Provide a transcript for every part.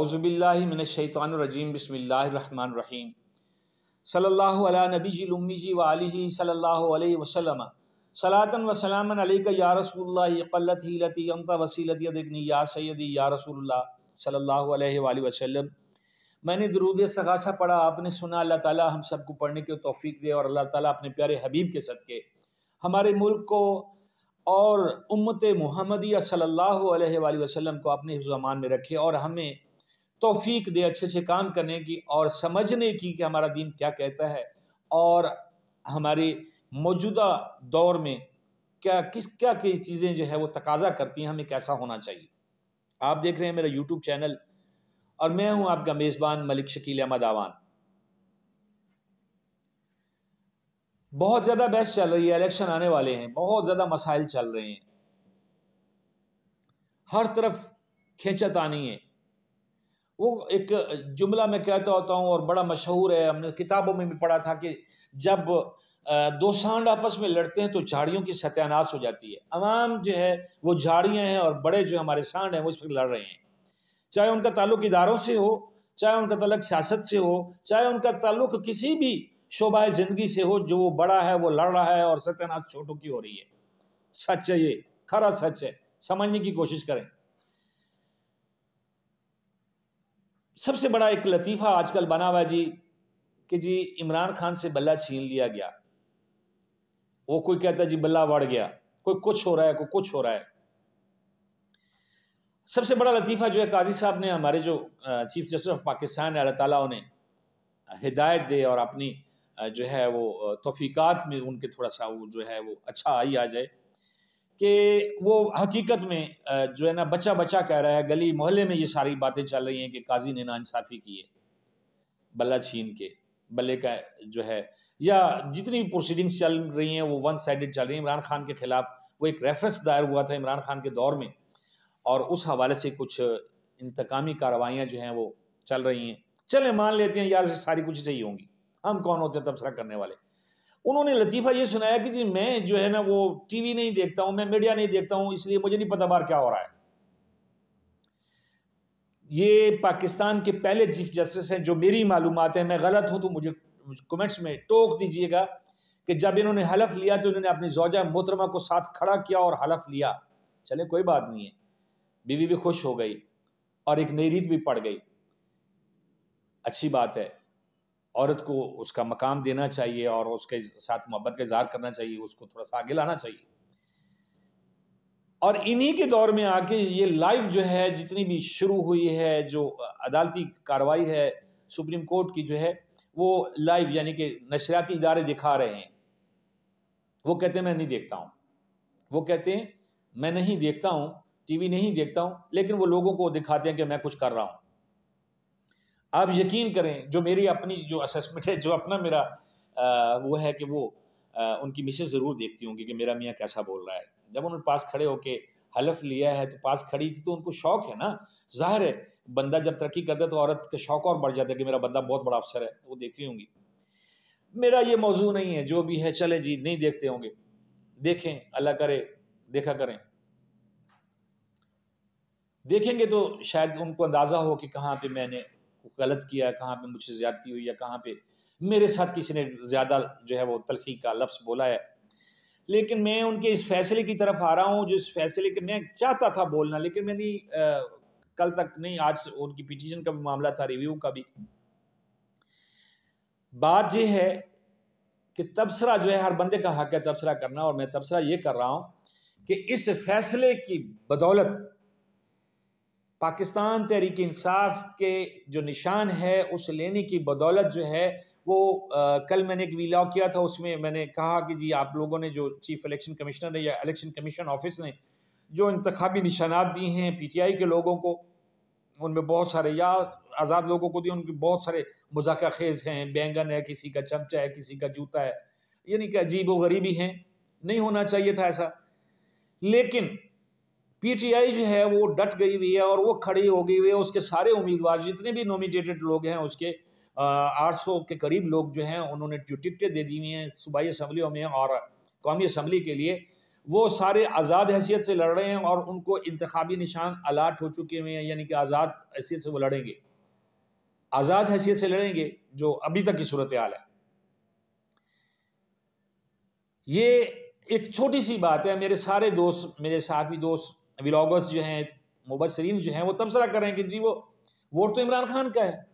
आउज़बिल्लिमिनशैतरजीम बसमीम सल्ला नबी जी लम्मी जी वाली सल्ला वसलम सलातन वसलाम या रसूल क़लत हीलती अमता वसीलत यदनी या सैदी या रसूल सल्ला वसलम मैंने दरूद सगासा पढ़ा आपने सुना अल्लाह ताली हम सबको पढ़ने के तोफ़ी दे और अल्लाह ताली अपने प्यारे हबीब के सदक़े हमारे मुल्क को और उम्मत मुहमदिया सल्ला वसलम को अपने जमान में रखे और हमें तोफ़ी दे अच्छे अच्छे काम करने की और समझने की कि हमारा दीन क्या कहता है और हमारे मौजूदा दौर में क्या किस क्या की चीज़ें जो है वो तकाजा करती हैं हमें कैसा होना चाहिए आप देख रहे हैं मेरा यूट्यूब चैनल और मैं हूं आपका मेज़बान मलिक शकील अहमद आवान बहुत ज़्यादा बहस चल रही है इलेक्शन आने वाले हैं बहुत ज़्यादा मसाइल चल रहे हैं हर तरफ खेचत आनी है वो एक जुमला मैं कहता होता हूँ और बड़ा मशहूर है हमने किताबों में भी पढ़ा था कि जब दो सांड आपस में लड़ते हैं तो झाड़ियों की सत्यानाश हो जाती है अवाम जो है वो झाड़ियाँ हैं और बड़े जो हमारे सांड हैं वो इस पर लड़ रहे हैं चाहे उनका ताल्लुक इदारों से हो चाहे उनका तलक सियासत से हो चाहे उनका ताल्लुक किसी भी शोबा ज़िंदगी से हो जो वो बड़ा है वो लड़ रहा है और सत्यानाश छोटों की हो रही है सच है ये खरा सच है समझने की कोशिश करें सबसे बड़ा एक लतीफ़ा आजकल बना हुआ जी कि जी इमरान खान से बल्ला छीन लिया गया वो कोई कहता जी बल्ला बढ़ गया कोई कुछ हो रहा है कोई कुछ हो रहा है सबसे बड़ा लतीफ़ा जो है काजी साहब ने हमारे जो chief justice of Pakistan Allah ताला हिदायत दे और अपनी जो है वो तोफीकत में उनके थोड़ा सा वो जो है वो अच्छा आई आ जाए कि वो हकीकत में जो है ना बचा बचा कह रहा है गली मोहल्ले में ये सारी बातें चल रही हैं कि काजी ने नाानसाफ़ी की है बल्ला छीन के बल्ले का जो है या जितनी प्रोसीडिंग्स चल रही हैं वो वन साइडेड चल रही हैं इमरान खान के ख़िलाफ़ वो एक रेफरेंस दायर हुआ था इमरान खान के दौर में और उस हवाले से कुछ इंतकामी कार्रवाइयाँ जो हैं वो चल रही हैं चले मान लेते हैं यार सारी कुछ सही होंगी हम कौन होते हैं तबसरा करने वाले उन्होंने लतीफ़ा ये सुनाया कि जी मैं जो है ना वो टीवी नहीं देखता हूँ मैं मीडिया नहीं देखता हूँ इसलिए मुझे नहीं पता बार क्या हो रहा है ये पाकिस्तान के पहले चीफ जस्टिस हैं जो मेरी मालूम है मैं गलत हूँ तो मुझे कमेंट्स में टोक दीजिएगा कि जब इन्होंने हलफ लिया तो इन्होंने अपनी जोजा मोहतरमा को साथ खड़ा किया और हलफ लिया चले कोई बात नहीं है बीवी भी खुश हो गई और एक नई रीत भी पड़ गई अच्छी बात है औरत को उसका मकाम देना चाहिए और उसके साथ मोहब्बत का इजहार करना चाहिए उसको थोड़ा सा आगे लाना चाहिए और इन्हीं के दौर में आके ये लाइव जो है जितनी भी शुरू हुई है जो अदालती कार्रवाई है सुप्रीम कोर्ट की जो है वो लाइव यानी कि नशरियाती इदारे दिखा रहे हैं वो कहते हैं मैं नहीं देखता हूँ वो कहते हैं मैं नहीं देखता हूँ टीवी नहीं देखता हूँ लेकिन वो लोगों को दिखाते हैं कि मैं कुछ कर रहा हूँ आप यकीन करें जो मेरी अपनी जो असेसमेंट है जो अपना मेरा आ, वो है कि वो आ, उनकी मिसेज ज़रूर देखती होंगी कि मेरा मियाँ कैसा बोल रहा है जब उन्होंने पास खड़े होके हलफ लिया है तो पास खड़ी थी तो उनको शौक है ना जाहिर है बंदा जब तरक्की करता है तो औरत का शौक और बढ़ जाता है कि मेरा बंदा बहुत बड़ा अफसर है वो देखती होंगी मेरा ये मौजू नहीं है जो भी है चले जी नहीं देखते होंगे देखें अल्लाह करे देखा करें देखेंगे तो शायद उनको अंदाज़ा हो कि कहाँ पे मैंने गलत किया कहाँ पे मुझसे ज्यादती हुई या कहाँ पे मेरे साथ किसी ने ज़्यादा जो है वो तलखी का लफ्स बोला है लेकिन मैं उनके इस फैसले की तरफ आ रहा हूँ जिस फैसले के मैं चाहता था बोलना लेकिन मैंने कल तक नहीं आज उनकी पिटीशन का भी मामला था रिव्यू का भी बात यह है कि तबसरा जो है हर बंदे का हक है तबसरा करना और मैं तबसरा ये कर रहा हूं कि इस फैसले की बदौलत पाकिस्तान तहरीक इंसाफ के जो निशान है उस लेने की बदौलत जो है वो आ, कल मैंने एक वीलॉग किया था उसमें मैंने कहा कि जी आप लोगों ने जो चीफ इलेक्शन कमिश्नर ने या इलेक्शन कमीशन ऑफिस ने जो इंतबी निशानात दिए हैं पी टी आई के लोगों को उनमें बहुत सारे या आज़ाद लोगों को दिए उनके बहुत सारे मजाक खेज़ हैं बैंगन है किसी का चमचा है किसी का जूता है यानी कि अजीब व गरीबी हैं नहीं होना चाहिए था ऐसा लेकिन पीटीआई जो है वो डट गई हुई है और वो खड़ी हो गई हुई है उसके सारे उम्मीदवार जितने भी नॉमिनेटेड लोग हैं उसके आठ सौ के करीब लोग जो हैं उन्होंने टिकटें दे दी हुई हैं सूबाई असम्बलियों में और कौमी असम्बली के लिए वो सारे आज़ाद हैसियत से लड़ रहे हैं और उनको इंतबी निशान अलाट हो चुके हुए हैं यानी कि आज़ाद हैसियत से वो लड़ेंगे आज़ाद हैसियत से लड़ेंगे जो अभी तक की सूरत हाल है ये एक छोटी सी बात है मेरे सारे दोस्त मेरे साथी दोस्त व्लागर्स जो हैं मुबसरीन जो हैं वो तबसरा करें कि जी वो वोट तो इमरान खान का है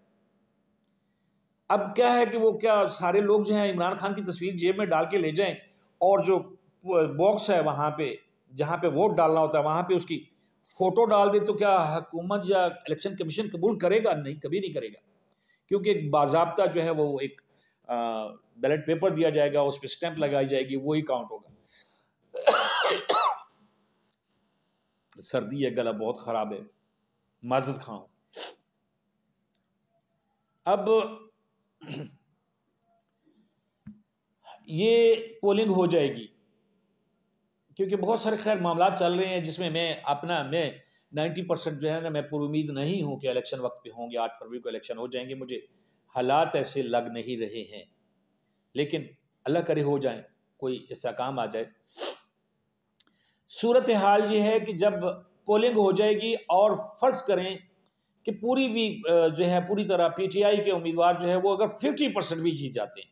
अब क्या है कि वो क्या सारे लोग जो हैं इमरान खान की तस्वीर जेब में डाल के ले जाएं और जो बॉक्स है वहाँ पे जहाँ पे वोट डालना होता है वहाँ पे उसकी फ़ोटो डाल दे तो क्या हुकूमत या इलेक्शन कमीशन कबूल करेगा नहीं कभी नहीं करेगा क्योंकि एक बाबा जो है वो एक बैलेट पेपर दिया जाएगा उस पर स्टैंप लगाई जाएगी वही काउंट होगा सर्दी है गला बहुत ख़राब है माजत खाओ अब ये पोलिंग हो जाएगी क्योंकि बहुत सारे खैर मामला चल रहे हैं जिसमें मैं अपना मैं 90 परसेंट जो है ना मैं पुरुद नहीं हूं कि इलेक्शन वक्त पे होंगे आठ फरवरी को इलेक्शन हो जाएंगे मुझे हालात ऐसे लग नहीं रहे हैं लेकिन अल्लाह करे हो जाए कोई ऐसा काम आ जाए सूरत हाल ये है कि जब पोलिंग हो जाएगी और फ़र्ज़ करें कि पूरी भी जो है पूरी तरह पीटीआई के उम्मीदवार जो है वो अगर 50 परसेंट भी जीत जाते हैं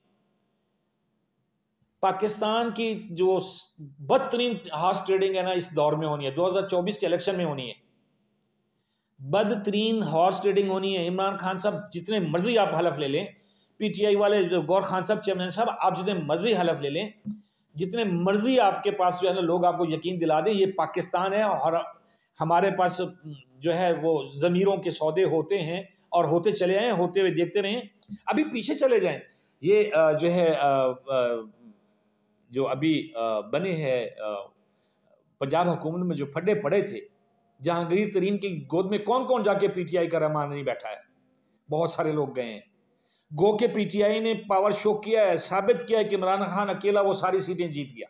पाकिस्तान की जो बदतरीन हार्स ट्रेडिंग है ना इस दौर में होनी है 2024 के इलेक्शन में होनी है बदतरीन हॉर्स ट्रेडिंग होनी है इमरान खान साहब जितने मर्जी आप हलफ ले लें पीटीआई वाले जो गौर खान साहब चेयरमैन साहब आप जितने मर्जी हलफ ले लें जितने मर्जी आपके पास जो है ना लोग आपको यकीन दिला दें ये पाकिस्तान है और हमारे पास हम्म, जो है वो ज़मीरों के सौदे होते हैं और होते चले आए होते हुए देखते रहें अभी पीछे चले जाएं ये जो है जो अभी बने हैं पंजाब हुकूमत में जो फड्डे पड़े थे जहांगीर तरीन की गोद में कौन कौन जाके पीटीआई का रहमान नहीं बैठा है बहुत सारे लोग गए हैं गो के पीटीआई ने पावर शो किया है साबित किया है कि इमरान खान अकेला वो सारी सीटें जीत गया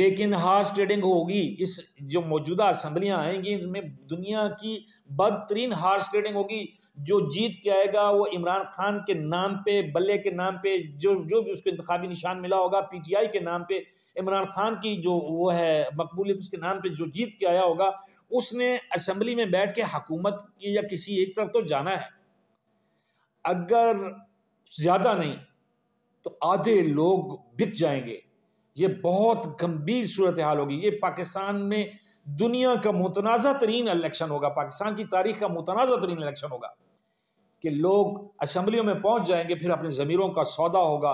लेकिन हार्स ट्रेडिंग होगी इस जो मौजूदा असम्बलियाँ आएंगी इनमें दुनिया की बदतरीन हार्स ट्रेडिंग होगी जो जीत के आएगा वो इमरान खान के नाम पे बल्ले के नाम पे जो जो भी उसको इंतबी निशान मिला होगा पीटीआई के नाम पे इमरान खान की जो वो है मकबूलियत उसके नाम पे जो जीत के आया होगा उसने असम्बली में बैठ के हकूमत की या किसी एक तरफ तो जाना है अगर ज़्यादा नहीं तो आधे लोग बिक जाएंगे ये बहुत गंभीर सूरत हाल होगी ये पाकिस्तान में दुनिया का मुतनाज़ा तरीन इलेक्शन होगा पाकिस्तान की तारीख का मुतनाज़ा तरीन इलेक्शन होगा कि लोग असम्बलियों में पहुंच जाएंगे फिर अपने ज़मीरों का सौदा होगा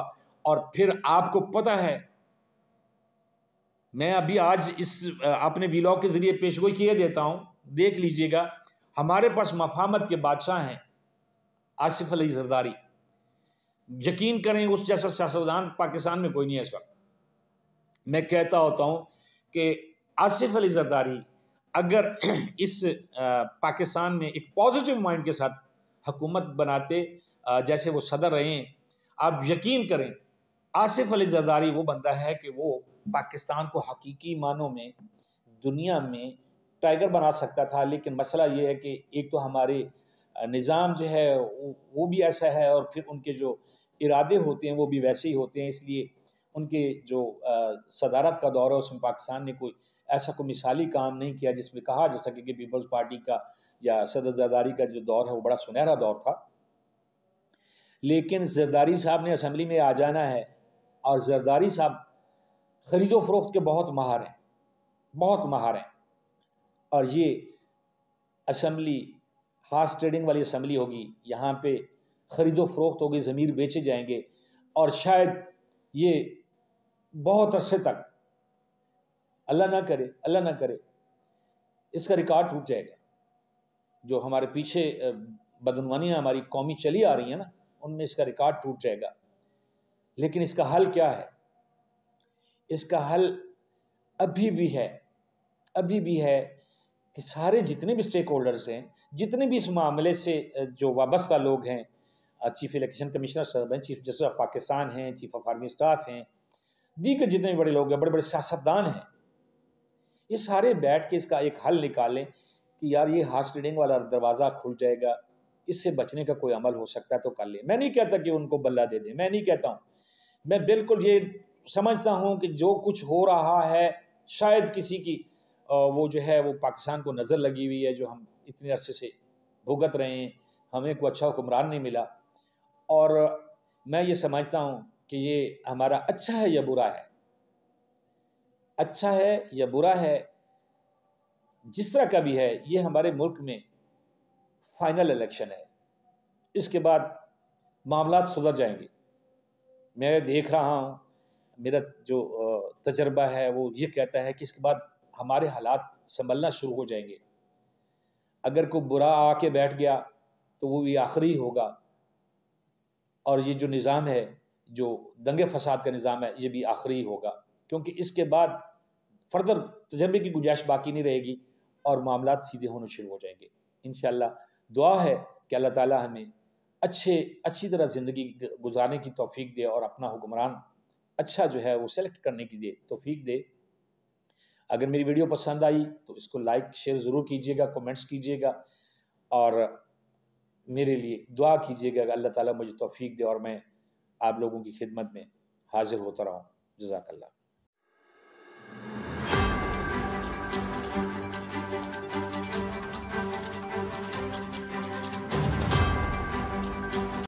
और फिर आपको पता है मैं अभी आज इस अपने ब्लॉग के ज़रिए पेशगोई किए देता हूँ देख लीजिएगा हमारे पास मफामत के बादशाह हैं आसिफ अली जरदारी यकीन करें उस जैसा सियासतदान पाकिस्तान में कोई नहीं है इस वक्त मैं कहता होता हूँ कि आसिफ अली जरदारी अगर इस पाकिस्तान में एक पॉजिटिव माइंड के साथ हुकूमत बनाते जैसे वो सदर रहे हैं आप यकीन करें आसिफ अली जरदारी वो बंदा है कि वो पाकिस्तान को हकीकी मानों में दुनिया में टाइगर बना सकता था लेकिन मसला ये है कि एक तो हमारे निज़ाम जो है वो भी ऐसा है और फिर उनके जो इरादे होते हैं वो भी वैसे ही होते हैं इसलिए उनके जो सदारत का दौर है उसमें पाकिस्तान ने कोई ऐसा कोई मिसाली काम नहीं किया जिसमें कहा जा सके कि पीपल्स पार्टी का या सदर जरदारी का जो दौर है वो बड़ा सुनहरा दौर था लेकिन जरदारी साहब ने असम्बली में आ जाना है और जरदारी साहब खरीदो फरोख्त के बहुत माहर हैं बहुत माहर हैं और ये असम्बली हार्स ट्रेडिंग वाली असम्बली होगी यहाँ पे ख़रीदो फरोख्त होगी ज़मीर बेचे जाएंगे और शायद ये बहुत अरसे तक अल्लाह ना करे अल्लाह ना करे इसका रिकॉर्ड टूट जाएगा जो हमारे पीछे बदनवानियाँ हमारी कौमी चली आ रही हैं ना उनमें इसका रिकॉर्ड टूट जाएगा लेकिन इसका हल क्या है इसका हल अभी भी है अभी भी है कि सारे जितने भी स्टेक होल्डर्स हैं जितने भी इस मामले से जो वाबस्ता लोग हैं चीफ इलेक्शन कमिश्नर साहब हैं चीफ जस्टिस ऑफ पाकिस्तान हैं चीफ ऑफ आर्मी स्टाफ हैं दीगर जितने भी बड़े लोग हैं बड़े बड़े सियासतदान हैं ये सारे बैठ के इसका एक हल निकालें कि यार ये हार्स रीडिंग वाला दरवाज़ा खुल जाएगा इससे बचने का कोई अमल हो सकता है तो कर ले मैं नहीं कहता कि उनको बल्ला दे दें मैं नहीं कहता हूँ मैं बिल्कुल ये समझता हूँ कि जो कुछ हो रहा है शायद किसी की वो जो है वो पाकिस्तान को नज़र लगी हुई है जो हम इतने अरसे से भुगत रहे हैं हमें कोई अच्छा हुक्मरान नहीं मिला और मैं ये समझता हूँ कि ये हमारा अच्छा है या बुरा है अच्छा है या बुरा है जिस तरह का भी है ये हमारे मुल्क में फाइनल इलेक्शन है इसके बाद मामला सुधर जाएंगे मैं देख रहा हूँ मेरा जो तजर्बा है वो ये कहता है कि इसके बाद हमारे हालात संभलना शुरू हो जाएंगे अगर कोई बुरा आके बैठ गया तो वो भी आखिरी होगा और ये जो निज़ाम है जो दंगे फसाद का निज़ाम है ये भी आखिरी होगा क्योंकि इसके बाद फर्दर तजर्बे की गुंजाइश बाकी नहीं रहेगी और मामला सीधे होने शुरू हो जाएंगे इन दुआ है कि अल्लाह ताली हमें अच्छे अच्छी तरह ज़िंदगी गुजारने की तोफ़ी दे और अपना हुक्मरान अच्छा जो है वो सेलेक्ट करने की दे तोफ़ी दे अगर मेरी वीडियो पसंद आई तो इसको लाइक शेयर ज़रूर कीजिएगा कमेंट्स कीजिएगा और मेरे लिए दुआ कीजिएगा अल्लाह ताला मुझे तौफीक दे और मैं आप लोगों की खिदमत में हाजिर होता रहूँ जजाकल्ला